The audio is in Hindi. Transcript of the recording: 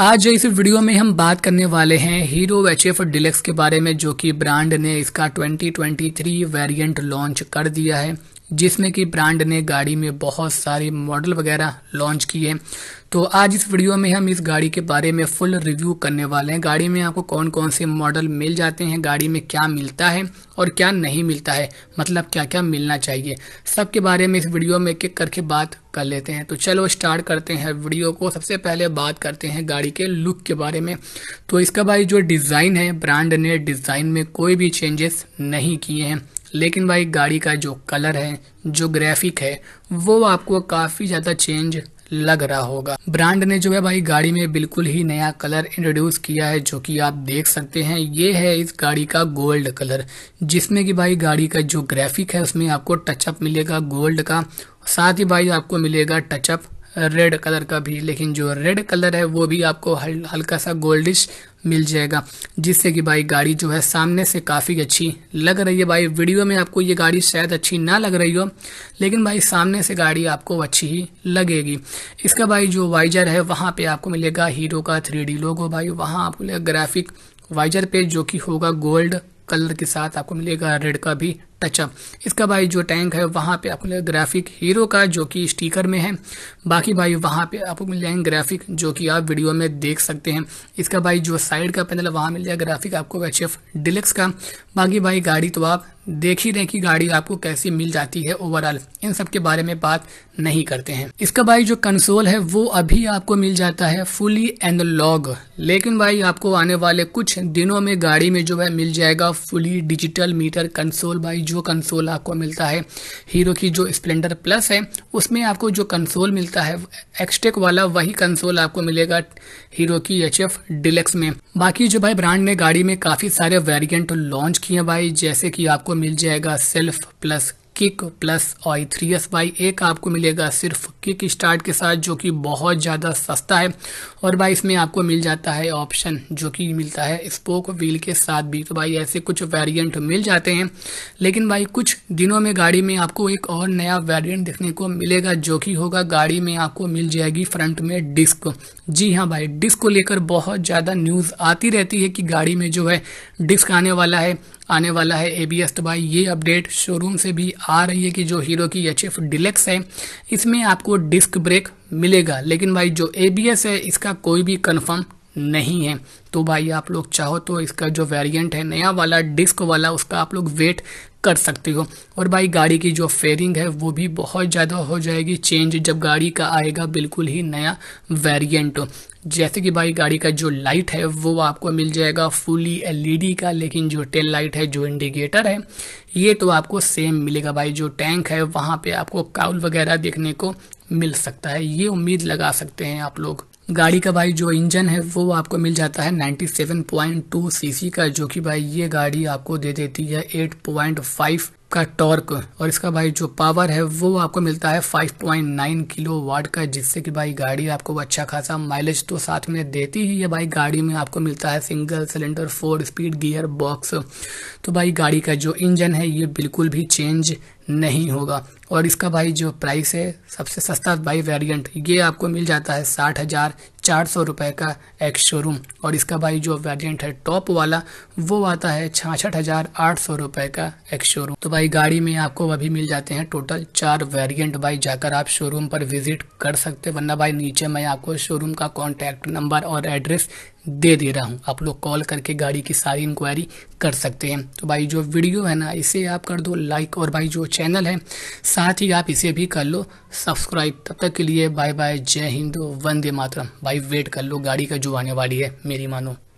आज इस वीडियो में हम बात करने वाले हैं हीरो एच एफ डिलेक्स के बारे में जो कि ब्रांड ने इसका 2023 वेरिएंट लॉन्च कर दिया है जिसमें कि ब्रांड ने गाड़ी में बहुत सारे मॉडल वगैरह लॉन्च किए तो आज इस वीडियो में हम इस गाड़ी के बारे में फुल रिव्यू करने वाले हैं गाड़ी में आपको कौन कौन से मॉडल मिल जाते हैं गाड़ी में क्या मिलता है और क्या नहीं मिलता है मतलब क्या क्या मिलना चाहिए सब के बारे में इस वीडियो में एक एक करके बात कर लेते हैं तो चलो स्टार्ट करते हैं वीडियो को सबसे पहले बात करते हैं गाड़ी के लुक के बारे में तो इसका भाई जो डिज़ाइन है ब्रांड ने डिज़ाइन में कोई भी चेंजेस नहीं किए हैं लेकिन भाई गाड़ी का जो कलर है जो ग्राफिक है वो आपको काफ़ी ज़्यादा चेंज लग रहा होगा ब्रांड ने जो है भाई गाड़ी में बिल्कुल ही नया कलर इंट्रोड्यूस किया है जो कि आप देख सकते हैं ये है इस गाड़ी का गोल्ड कलर जिसमें कि भाई गाड़ी का जो ग्राफिक है उसमें आपको टचअप मिलेगा गोल्ड का साथ ही भाई आपको मिलेगा टचअप रेड कलर का भी लेकिन जो रेड कलर है वो भी आपको हल्का सा गोल्डिश मिल जाएगा जिससे कि भाई गाड़ी जो है सामने से काफ़ी अच्छी लग रही है भाई वीडियो में आपको ये गाड़ी शायद अच्छी ना लग रही हो लेकिन भाई सामने से गाड़ी आपको अच्छी ही लगेगी इसका भाई जो वाइजर है वहाँ पे आपको मिलेगा हीरो का थ्री लोगो भाई वहाँ आपको मिलेगा ग्राफिक वाइजर पे जो कि होगा गोल्ड कलर के साथ आपको मिलेगा रेड का भी टचअप इसका भाई जो टैंक है वहाँ पे आपको मिलेगा ग्राफिक हीरो का जो कि स्टीकर में है बाकी भाई वहाँ पे आपको मिल जाएंगे ग्राफिक जो कि आप वीडियो में देख सकते हैं इसका भाई जो साइड का पैनल है वहाँ मिल जाएगा ग्राफिक आपको एच एफ डिलक्स का बाकी भाई गाड़ी तो आप देख ही रहे कि गाड़ी आपको कैसी मिल जाती है ओवरऑल इन सब के बारे में बात नहीं करते हैं इसका भाई जो कंसोल है वो अभी आपको मिल जाता है फुली एनालॉग लेकिन भाई आपको आने वाले कुछ दिनों में गाड़ी में जो है मिल जाएगा फुली डिजिटल मीटर कंसोल भाई जो कंसोल आपको मिलता है हीरो की जो स्प्लेंडर प्लस है उसमें आपको जो कंसोल मिलता है एक्सटेक वाला वही कंसोल आपको मिलेगा हीरो की एच एफ डिलेक्स में बाकी जो भाई ब्रांड ने गाड़ी में काफ़ी सारे वेरियंट लॉन्च किए भाई जैसे कि आपको मिल जाएगा self plus kick plus three S बाई एक आपको मिलेगा सिर्फ किक स्टार्ट के साथ जो कि बहुत ज़्यादा सस्ता है और भाई इसमें आपको मिल जाता है ऑप्शन जो कि मिलता है स्पोक व्हील के साथ भी तो भाई ऐसे कुछ वेरिएंट मिल जाते हैं लेकिन भाई कुछ दिनों में गाड़ी में आपको एक और नया वेरियंट देखने को मिलेगा जो कि होगा गाड़ी में आपको मिल जाएगी फ्रंट में डिस्क जी हाँ भाई डिस्क को लेकर बहुत ज़्यादा न्यूज़ आती रहती है कि गाड़ी में जो है डिस्क आने वाला है आने वाला है ए बी एस तो भाई ये अपडेट शोरूम से भी आ रही है कि जो हीरो की एच एफ डिलेक्स है इसमें आपको डिस्क ब्रेक मिलेगा लेकिन भाई जो ए बी एस है इसका कोई भी कन्फर्म नहीं है तो भाई आप लोग चाहो तो इसका जो वेरिएंट है नया वाला डिस्क वाला उसका आप लोग वेट कर सकते हो और भाई गाड़ी की जो फेयरिंग है वो भी बहुत ज़्यादा हो जाएगी चेंज जब गाड़ी का आएगा बिल्कुल ही नया वेरिएंट जैसे कि भाई गाड़ी का जो लाइट है वो आपको मिल जाएगा फुली एलईडी e का लेकिन जो टेल लाइट है जो इंडिकेटर है ये तो आपको सेम मिलेगा भाई जो टैंक है वहाँ पे आपको काउल वगैरह देखने को मिल सकता है ये उम्मीद लगा सकते हैं आप लोग गाड़ी का भाई जो इंजन है वो आपको मिल जाता है 97.2 सीसी का जो कि भाई ये गाड़ी आपको दे देती है 8.5 का टॉर्क और इसका भाई जो पावर है वो आपको मिलता है 5.9 किलो वाट का जिससे कि भाई गाड़ी आपको अच्छा खासा माइलेज तो साथ में देती ही है भाई गाड़ी में आपको मिलता है single cylinder four speed gear box तो भाई गाड़ी का जो इंजन है ये बिल्कुल भी चेंज नहीं होगा और इसका भाई जो प्राइस है सबसे सस्ता भाई वेरिएंट ये आपको मिल जाता है साठ हज़ार चार सौ रुपये का एक्स शोरूम और इसका भाई जो वेरिएंट है टॉप वाला वो आता है छाछठ हज़ार आठ सौ रुपये का एक्स शोरूम तो भाई गाड़ी में आपको अभी मिल जाते हैं टोटल चार वेरिएंट भाई जाकर आप शोरूम पर विजिट कर सकते वरना भाई नीचे मैं आपको शोरूम का कॉन्टैक्ट नंबर और एड्रेस दे दे रहा हूँ आप लोग कॉल करके गाड़ी की सारी इंक्वायरी कर सकते हैं तो भाई जो वीडियो है ना इसे आप कर दो लाइक और भाई जो चैनल है साथ ही आप इसे भी कर लो सब्सक्राइब तब तक के लिए बाय बाय जय हिंद वंदे मातरम भाई वेट कर लो गाड़ी का जो आने वाली है मेरी मानो